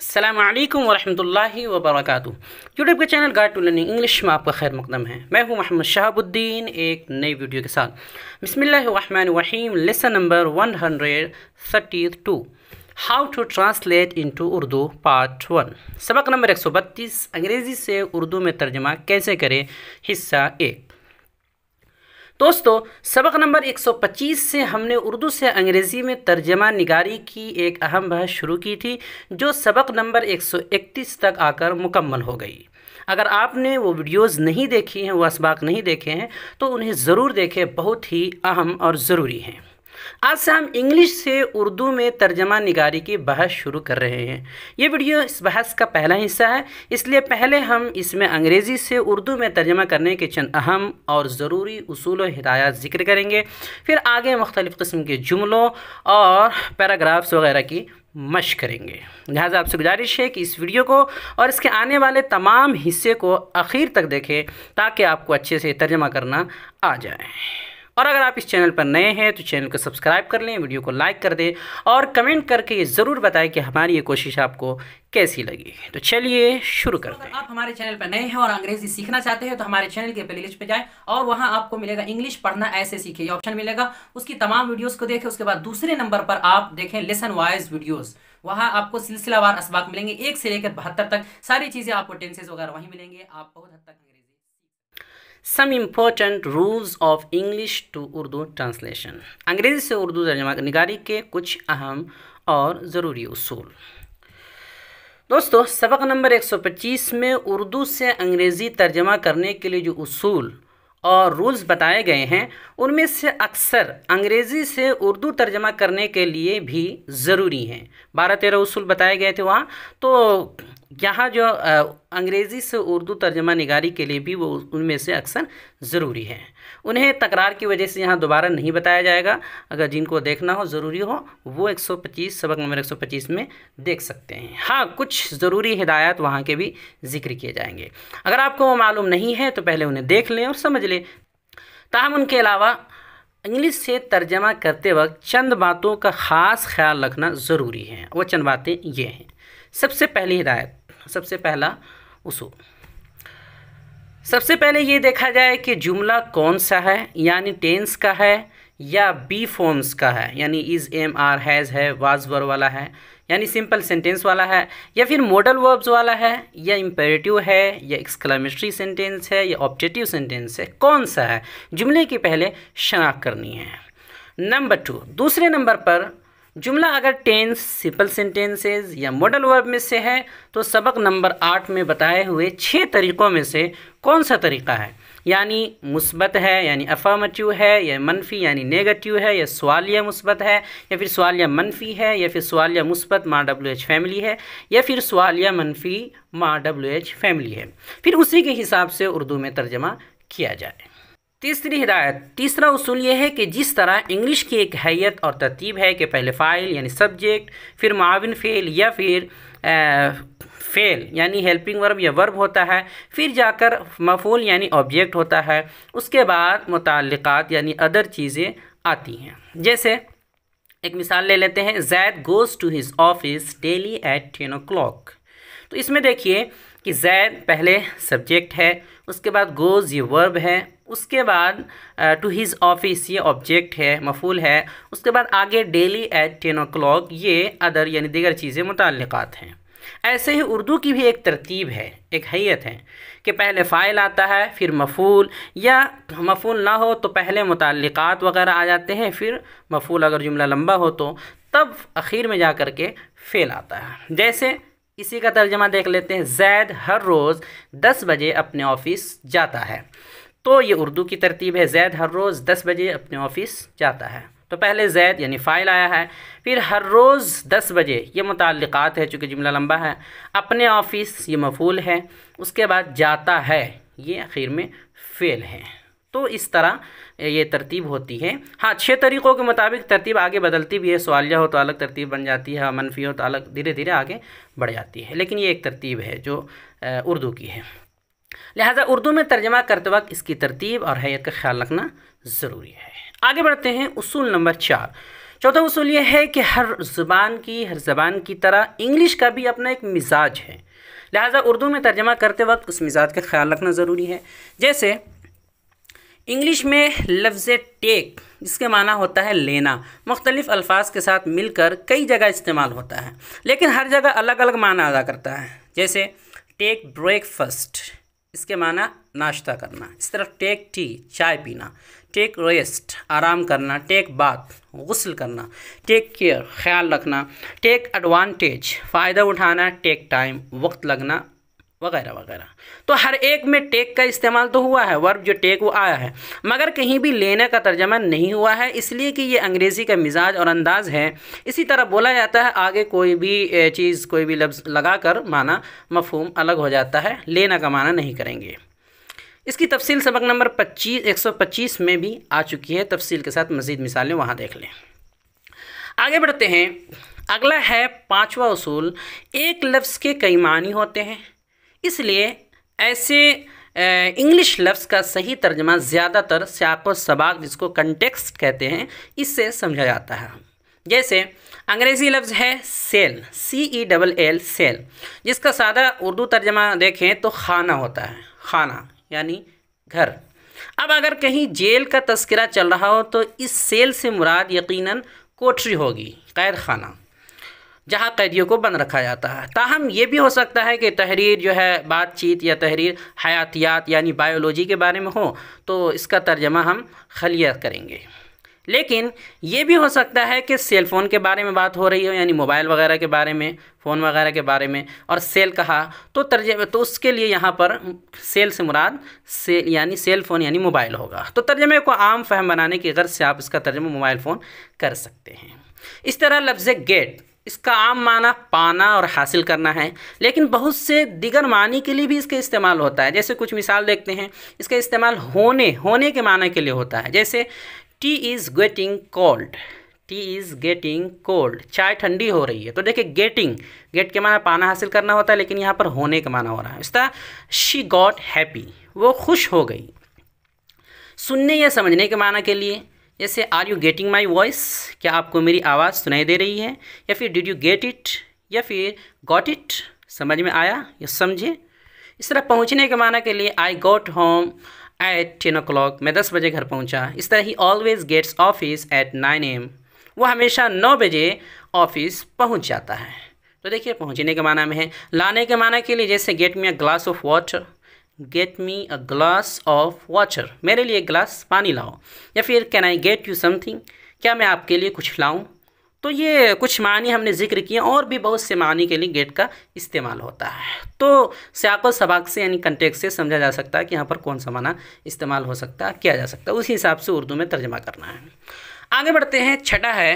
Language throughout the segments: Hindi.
अल्लाम वरहमल वबरक यूट्यूब के channel guide to learning English में आपका खैर मकदम है मैं हूं मोहम्मद शहाबुद्दीन एक नई वीडियो के साथ वहीम lesson number one hundred thirty two how to translate into Urdu part one सबक नंबर एक सौ बत्तीस अंग्रेज़ी से उर्दू में तर्जमा कैसे करें हिस्सा एक दोस्तों सबक नंबर 125 से हमने उर्दू से अंग्रेज़ी में तर्जमा निगारी की एक अहम बहस शुरू की थी जो सबक नंबर 131 तक आकर मुकम्मल हो गई अगर आपने वो वीडियोस नहीं देखी हैं वो इसबाक नहीं देखे हैं तो उन्हें ज़रूर देखें बहुत ही अहम और ज़रूरी हैं आज से हम इंग्लिश से उर्दू में तर्जमा निगारी की बहस शुरू कर रहे हैं ये वीडियो इस बहस का पहला हिस्सा है इसलिए पहले हम इसमें अंग्रेज़ी से उर्दू में तर्जमा करने के चंद अहम और ज़रूरी असूल व हिदायत जिक्र करेंगे फिर आगे मुख्तलिफ़ किस्म के जुमलों और पैराग्राफ्स वगैरह की मश करेंगे लिहाजा आपसे गुजारिश है कि इस वीडियो को और इसके आने वाले तमाम हिस्से को आखिर तक देखें ताकि आपको अच्छे से तर्जमा करना आ जाए और अगर आप इस चैनल पर नए हैं तो चैनल को सब्सक्राइब कर लें वीडियो को लाइक कर दें और कमेंट करके ये ज़रूर बताएं कि हमारी ये कोशिश आपको कैसी लगी तो चलिए शुरू तो कर दें आप हमारे चैनल पर नए हैं और अंग्रेजी सीखना चाहते हैं तो हमारे चैनल के लिस्ट पर जाएं और वहाँ आपको मिलेगा इंग्लिश पढ़ना ऐसे सीखे ऑप्शन मिलेगा उसकी तमाम वीडियोज को देखें उसके बाद दूसरे नंबर पर आप देखें लेसन वाइज वीडियोज वहां आपको सिलसिलावार इसबाक मिलेंगे एक से लेकर बहत्तर तक सारी चीज़ें आपको टेंसेज वगैरह वहीं मिलेंगे आप बहुत हद तक some important rules of English to Urdu translation अंग्रेज़ी से उर्दू तर्जमा निगारी के कुछ अहम और ज़रूरी उसूल दोस्तों सबक नंबर 125 में उर्दू से अंग्रेज़ी तर्जमा करने के लिए जो उसूल और रूल्स बताए गए हैं उनमें से अक्सर अंग्रेज़ी से उर्दू तर्जमा करने के लिए भी ज़रूरी हैं बारह तेरह उसूल बताए गए थे वहाँ तो यहाँ जो अंग्रेज़ी से उर्दू तर्जमा निगारी के लिए भी वो उनमें से अक्सर ज़रूरी है उन्हें तकरार की वजह से यहाँ दोबारा नहीं बताया जाएगा अगर जिनको देखना हो ज़रूरी हो वो 125 सबक नंबर 125 में देख सकते हैं हाँ कुछ ज़रूरी हिदायत वहाँ के भी जिक्र किए जाएंगे अगर आपको वो मालूम नहीं है तो पहले उन्हें देख लें और समझ लें ताहम उनके अलावा इंग्लिश से तर्जमा करते वक्त चंद बातों का ख़ास ख्याल रखना ज़रूरी है वो चंद बातें ये हैं सबसे पहली हिदायत सबसे पहला उसूल सबसे पहले ये देखा जाए कि जुमला कौन सा है यानी टेंस का है या बी फॉर्म्स का है यानी इज़ एम आर हैज़ है वाज वर वाला है यानी सिंपल सेंटेंस वाला है या फिर मॉडल वर्ब्स वाला है या इम्पेरेटिव है या एक्सक्लामेटरी सेंटेंस है या ऑब्जेक्टिव सेंटेंस है कौन सा है जुमले की पहले शनाख्त करनी है नंबर टू दूसरे नंबर पर जुमला अगर टेंस सिंपल सेंटेंसेज या मॉडल वर्ब में से है तो सबक नंबर आठ में बताए हुए छः तरीक़ों में से कौन सा तरीका है यानी मुस्बत है यानी अफामटिव है या मनफी यानी नेगेटिव है या सवालिया मुस्बत है या फिर सवालिया मनफी है या फिर सवालिया मुस्बत माँ डब्ल्यू एच फैमिली है या फिर सवालिया मनफी माँ डब्ल्यू एच फैमिली है फिर उसी के हिसाब से उर्दू में तर्जमा किया जाए तीसरी हिदायत तीसरा उसूल यह है कि जिस तरह इंग्लिश की एक हैत और तरतीब है कि पहले फ़ाइल यानी सब्जेक्ट फिर माविन फेल या फिर फेल यानी हेल्पिंग वर्ब या वर्ब होता है फिर जाकर मफूल यानी ऑब्जेक्ट होता है उसके बाद मुतक़ात यानी अदर चीज़ें आती हैं जैसे एक मिसाल ले लेते हैं Zaid goes to his office daily at ten o'clock तो इसमें देखिए कि जैद पहले सब्जेक्ट है उसके बाद गोज़ ये वर्ब है उसके बाद टू हिज़ ऑफिस ये ऑब्जेक्ट है मफूल है उसके बाद आगे daily at ten o'clock ये अदर यानी दीगर चीज़ें मुतक़ात हैं ऐसे ही उर्दू की भी एक तरतीब है एक हैत है कि पहले फ़ाइल आता है फिर मफूल या मफूल ना हो तो पहले मुतक़ात वगैरह आ जाते हैं फिर मफूल अगर जुमला लंबा हो तो तब अखीर में जा कर के फेल आता है जैसे इसी का तर्जमा देख लेते हैं जैद हर रोज़ दस बजे अपने ऑफिस जाता है तो ये उर्दू की तरतीब है जैद हर रोज़ दस बजे अपने ऑफिस जाता है तो पहले जैद यानी फ़ाइल आया है फिर हर रोज़ दस बजे ये मुतक़ात है चूँकि जुमला लंबा है अपने ऑफिस ये मफूल है उसके बाद जाता है ये आखिर में फेल है तो इस तरह ये तरतीब होती है हाँ छः तरीक़ों के मुताबिक तरतीब आगे बदलती भी है सवालिया हो तो अलग तरतीब बन जाती है मनफी हो तो अलग धीरे धीरे आगे बढ़ जाती है लेकिन ये एक तरतीब है जो उर्दू की है लिहाजा उर्दू में तर्जमा करते वक्त इसकी तरतीब और हैत का ख्याल रखना ज़रूरी है आगे बढ़ते हैं उसूल नंबर चार चौथा उसूल यह है कि हर ज़ुबान की हर ज़बान की तरह इंग्लिश का भी अपना एक मिजाज है लिहाजा उर्दू में तर्जमा करते वक्त उस मिजाज का ख्याल रखना ज़रूरी है जैसे इंग्लिश में लफ्ज़ टेक जिसके माना होता है लेना मुख्तलिफ़ अल्फाज के साथ मिलकर कई जगह इस्तेमाल होता है लेकिन हर जगह अलग अलग माना अदा करता है जैसे टेक ब्रेकफस्ट इसके माना नाश्ता करना इस तरफ टेक टी चाय पीना टेक रेस्ट आराम करना टेक बाथ गसल करना टेक केयर ख्याल रखना टेक एडवांटेज फ़ायदा उठाना टेक टाइम वक्त लगना वगैरह वगैरह तो हर एक में टेक का इस्तेमाल तो हुआ है वर्ब जो टेक वो आया है मगर कहीं भी लेने का तर्जमा नहीं हुआ है इसलिए कि ये अंग्रेज़ी का मिजाज और अंदाज़ है इसी तरह बोला जाता है आगे कोई भी चीज़ कोई भी लफ्ज़ लगा कर माना मफहम अलग हो जाता है लेना का माना नहीं करेंगे इसकी तफसील सबक नंबर सौ पच्चीस में भी आ चुकी है तफसील के साथ मज़ीद मिसालें वहाँ देख लें आगे बढ़ते हैं अगला है पाँचवा असूल एक लफ्ज़ के कई मानी होते हैं इसलिए ऐसे इंग्लिश लफ्ज़ का सही तर्जमा ज़्यादातर स्याप सबाक जिसको कंटेक्स्ट कहते हैं इससे समझा जाता है जैसे अंग्रेज़ी लफ्ज़ है cell C E double L cell जिसका सादा उर्दू तर्जमा देखें तो खाना होता है खाना यानी घर अब अगर कहीं जेल का तस्करा चल रहा हो तो इस सेल से मुराद यकीनन कोठरी होगी कैद खाना जहाँ कैदियों को बंद रखा जाता है ताहम ये भी हो सकता है कि तहरीर जो है बातचीत या तहरीर हयातियात यानी बायोलॉजी के बारे में हो तो इसका तर्जमा हम खलिया करेंगे लेकिन ये भी हो सकता है कि सेल फ़ोन के बारे में बात हो रही हो यानी मोबाइल वगैरह के बारे में फ़ोन वगैरह के बारे में और सेल कहा तो तर्जमे तो उसके लिए यहाँ पर सेल से मुराद सेल यानी सेल फ़ोन यानी मोबाइल होगा तो तर्जमे को आम फहम बनाने की गर्ज से आप इसका तर्जमा मोबाइल फ़ोन कर सकते हैं इस तरह लफ्ज़ गेट इसका आम माना पाना और हासिल करना है लेकिन बहुत से दिगर मानी के लिए भी इसका इस्तेमाल होता है जैसे कुछ मिसाल देखते हैं इसका इस्तेमाल होने होने के माना के लिए होता है जैसे tea is getting cold tea is getting cold चाय ठंडी हो रही है तो देखिए गेटिंग गेट के माना पाना हासिल करना होता है लेकिन यहाँ पर होने का माना हो रहा है इस तरह शी गॉट हैप्पी वो खुश हो गई सुनने या समझने के माना के लिए जैसे are you getting my voice क्या आपको मेरी आवाज़ सुनाई दे रही है या फिर डिड यू गेट इट या फिर गॉट इट समझ में आया या समझे इस तरह पहुंचने के माना के लिए I got home at ten o'clock मैं दस बजे घर पहुंचा इस तरह ही always gets office at nine AM वह हमेशा नौ बजे ऑफिस पहुंच जाता है तो देखिए पहुंचने के माना में है लाने के माना के लिए जैसे get me glass of water get me a glass of water मेरे लिए एक ग्लास पानी लाओ या फिर can I get you something क्या मैं आपके लिए कुछ लाऊं तो ये कुछ मानी हमने जिक्र किए और भी बहुत से मानी के लिए गेट का इस्तेमाल होता है तो सियाको सबाक से यानी कंटेक्ट से समझा जा सकता है कि यहाँ पर कौन सा माना इस्तेमाल हो सकता है किया जा सकता है उसी हिसाब से उर्दू में तर्जमा करना है आगे बढ़ते हैं छठा है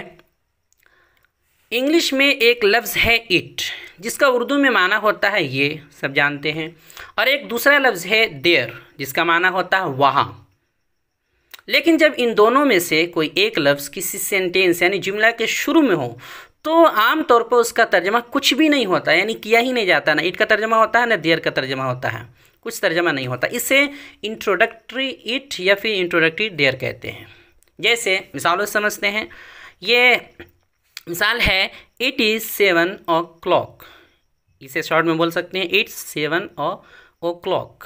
इंग्लिश में एक लफ्ज़ है इट जिसका उर्दू में माना होता है ये सब जानते हैं और एक दूसरा लफ्ज़ है देर जिसका माना होता है वहाँ लेकिन जब इन दोनों में से कोई एक लफ्ज़ किसी सेंटेंस यानी जुमला के शुरू में हो तो आम तौर पर उसका तर्जमा कुछ भी नहीं होता यानी किया ही नहीं जाता ना इट का तर्जमा होता है ना देर का तर्जमा होता है कुछ तर्जमा नहीं होता इसे इंट्रोडक्टरी इट या फिर इंट्रोडक्टरी देर कहते हैं जैसे मिसालों समझते हैं ये मिसाल है it is seven o'clock इसे शॉर्ट में बोल सकते हैं it's seven o o'clock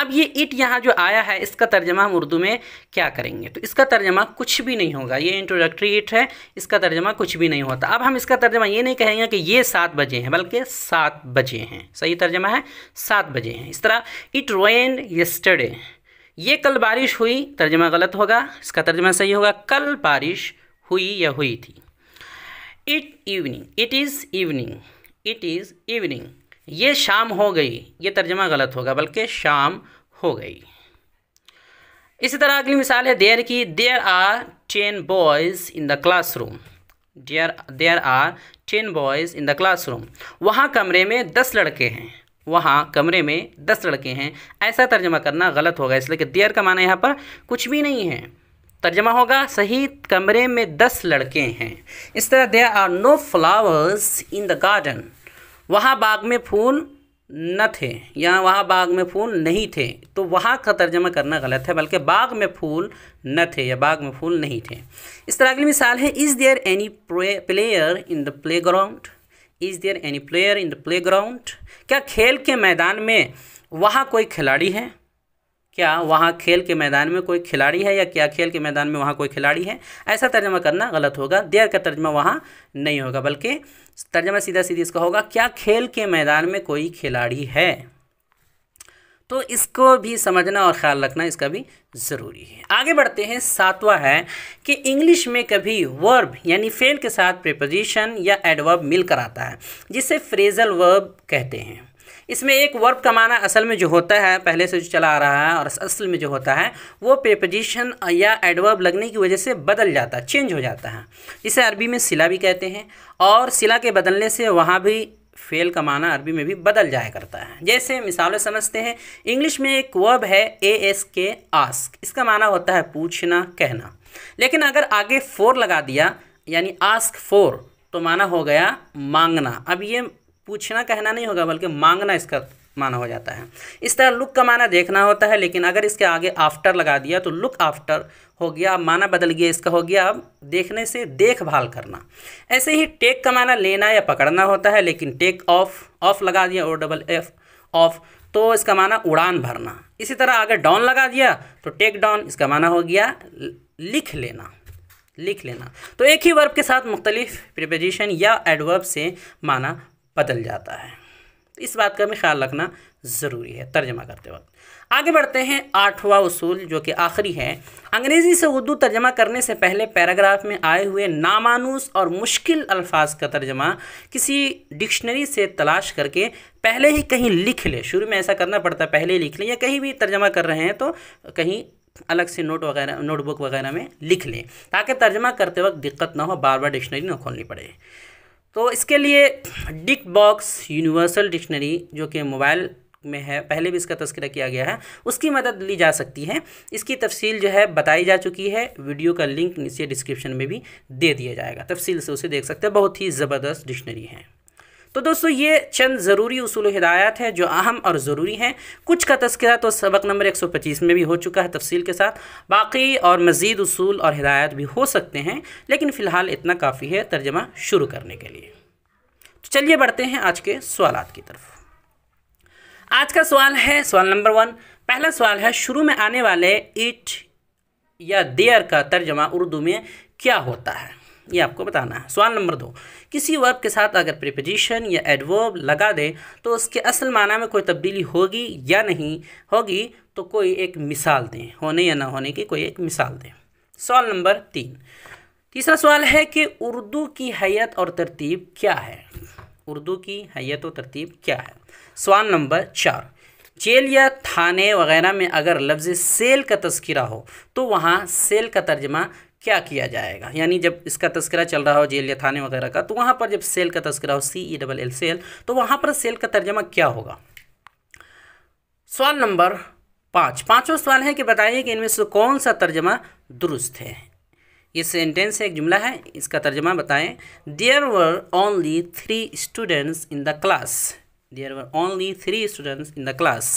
अब ये इट यहाँ जो आया है इसका तर्जमा हम उर्दू में क्या करेंगे तो इसका तर्जमा कुछ भी नहीं होगा ये इंट्रोडक्टरी इट है इसका तर्जमा कुछ भी नहीं होता अब हम इसका तर्जमा ये नहीं कहेंगे कि ये सात बजे हैं बल्कि सात बजे हैं सही तर्जमा है सात बजे हैं इस तरह इट रोएन यस्टरडे ये कल बारिश हुई तर्जमा गलत होगा इसका तर्जमा सही होगा कल बारिश हुई या हुई थी it evening it is evening it is evening ये शाम हो गई ये तर्जमा गलत होगा बल्कि शाम हो गई इसी तरह अगली मिसाल है देयर की there are ten boys in the classroom there there are ten boys in the classroom वहाँ कमरे में दस लड़के हैं वहाँ कमरे में दस लड़के हैं ऐसा तर्जमा करना गलत होगा इसलिए कि देयर का माना यहाँ पर कुछ भी नहीं है तर्जमा होगा सही कमरे में दस लड़के हैं इस तरह there are no flowers in the garden वहाँ बाग में फूल न थे या वहाँ बाग में फूल नहीं थे तो वहाँ का तर्जमा करना गलत है बल्कि बाग में फूल न थे या बाग में फूल नहीं थे इस तरह की मिसाल है is there any player in the playground is there any player in the playground क्या खेल के मैदान में वहाँ कोई खिलाड़ी है क्या वहाँ खेल के मैदान में कोई खिलाड़ी है या क्या खेल के मैदान में वहाँ कोई खिलाड़ी है ऐसा तर्जमा करना गलत होगा देर का तर्जमा वहाँ नहीं होगा बल्कि तर्जमा सीधा सीधी इसका होगा क्या खेल के मैदान में कोई खिलाड़ी है तो इसको भी समझना और ख्याल रखना इसका भी ज़रूरी है आगे बढ़ते हैं सातवां है कि इंग्लिश में कभी वर्ब यानी फेल के साथ प्रिपोजिशन या एडवर्ब मिलकर आता है जिसे फ्रेजल वर्ब कहते हैं इसमें एक वर्ब का माना असल में जो होता है पहले से जो चला आ रहा है और असल में जो होता है वो प्रेपोजिशन या एडवर्ब लगने की वजह से बदल जाता है चेंज हो जाता है इसे अरबी में सिला भी कहते हैं और सिला के बदलने से वहाँ भी फेल का माना अरबी में भी बदल जाया करता है जैसे मिसालें समझते हैं इंग्लिश में एक वर्ब है ए एस के आस्क इसका माना होता है पूछना कहना लेकिन अगर आगे फोर लगा दिया यानी आस्क फोर तो माना हो गया मांगना अब ये पूछना कहना नहीं होगा बल्कि मांगना इसका माना हो जाता है इस तरह लुक का माना देखना होता है लेकिन अगर इसके आगे आफ्टर लगा दिया तो लुक आफ्टर हो गया माना बदल गया इसका हो गया अब देखने से देखभाल करना ऐसे ही टेक का माना लेना या पकड़ना होता है लेकिन टेक ऑफ ऑफ लगा दिया और डबल एफ ऑफ तो इसका माना उड़ान भरना इसी तरह अगर डाउन लगा दिया तो टेक डाउन इसका माना हो गया लिख लेना लिख लेना तो एक ही वर्ब के साथ मुख्तलिफ प्रिपोजिशन या एडवर्ब से माना बदल जाता है इस बात का भी ख्याल रखना ज़रूरी है तर्जमा करते वक्त आगे बढ़ते हैं आठवां उसूल जो कि आखिरी है अंग्रेज़ी से उर्दू तर्जमा करने से पहले पैराग्राफ में आए हुए नामानूस और मुश्किल अल्फाज का तर्जमा किसी डिक्शनरी से तलाश करके पहले ही कहीं लिख लें शुरू में ऐसा करना पड़ता है पहले लिख लें या कहीं भी तर्जमा कर रहे हैं तो कहीं अलग से नोट वगैरह नोटबुक वगैरह में लिख लें ताकि तर्जमा करते वक्त दिक्कत ना हो बार बार डिक्शनरी ना खोलनी पड़े तो इसके लिए डिक बॉक्स यूनिवर्सल डिक्शनरी जो कि मोबाइल में है पहले भी इसका तस्करा किया गया है उसकी मदद ली जा सकती है इसकी तफसील जो है बताई जा चुकी है वीडियो का लिंक नीचे डिस्क्रिप्शन में भी दे दिया जाएगा तफसील से उसे देख सकते हैं बहुत ही ज़बरदस्त डिक्शनरी है तो दोस्तों ये चंद ज़रूरी असूल हदायत है जो अहम और ज़रूरी हैं कुछ का तस्करा तो सबक नंबर 125 में भी हो चुका है तफसील के साथ बाकी और मज़ीद असूल और हदायत भी हो सकते हैं लेकिन फ़िलहाल इतना काफ़ी है तर्जमा शुरू करने के लिए तो चलिए बढ़ते हैं आज के सवाल की तरफ आज का सवाल है सवाल नंबर वन पहला सवाल है शुरू में आने वाले इट या देयर का तर्जमा उर्दू में क्या होता है ये आपको बताना है सवाल नंबर दो किसी वर्ब के साथ अगर प्रिपोजिशन या एडवर्ब लगा दें तो उसके असल माना में कोई तब्दीली होगी या नहीं होगी तो कोई एक मिसाल दें होने या ना होने की कोई एक मिसाल दें सवाल नंबर तीन तीसरा सवाल है कि उर्दू की हैत और तरतीब क्या है उर्दू की हैत और तरतीब क्या है सवाल नंबर चार जेल या थाने वगैरह में अगर लफ्ज़ सेल का तस्करा हो तो वहाँ सेल का तर्जमा क्या किया जाएगा यानी जब इसका तस्करा चल रहा हो जेल या थाने वगैरह का तो वहाँ पर जब सेल का तस्करा हो C E double L cell तो वहाँ पर सेल का तर्जमा क्या होगा सवाल नंबर पाँच पाँचों सवाल है कि बताइए कि इनमें से कौन सा तर्जमा दुरुस्त है ये सेंटेंस है एक जुमला है इसका तर्जमा बताएं there were only three students in the class there were only three students in the class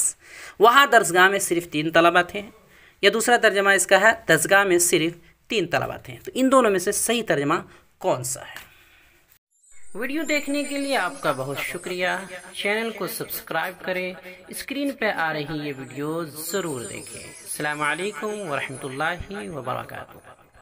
वहाँ दरसगाह में सिर्फ तीन तलबा थे या दूसरा तर्जमा इसका है दसगाह में सिर्फ तीन तलावत हैं तो इन दोनों में से सही तर्जमा कौन सा है वीडियो देखने के लिए आपका बहुत शुक्रिया चैनल को सब्सक्राइब करें स्क्रीन पर आ रही ये वीडियो ज़रूर देखें अल्लाम वरहमल वर्का